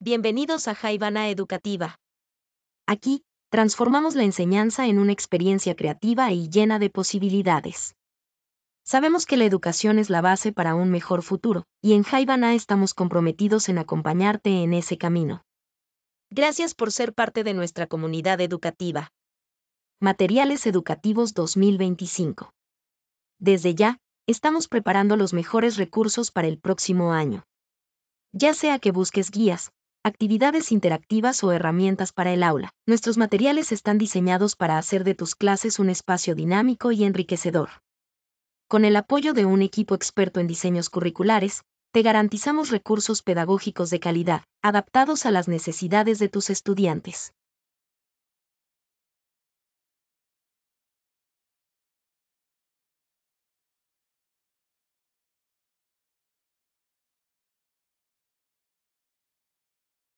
Bienvenidos a Jaivana Educativa. Aquí, transformamos la enseñanza en una experiencia creativa y llena de posibilidades. Sabemos que la educación es la base para un mejor futuro, y en Jaivana estamos comprometidos en acompañarte en ese camino. Gracias por ser parte de nuestra comunidad educativa. Materiales Educativos 2025. Desde ya, estamos preparando los mejores recursos para el próximo año. Ya sea que busques guías, actividades interactivas o herramientas para el aula. Nuestros materiales están diseñados para hacer de tus clases un espacio dinámico y enriquecedor. Con el apoyo de un equipo experto en diseños curriculares, te garantizamos recursos pedagógicos de calidad, adaptados a las necesidades de tus estudiantes.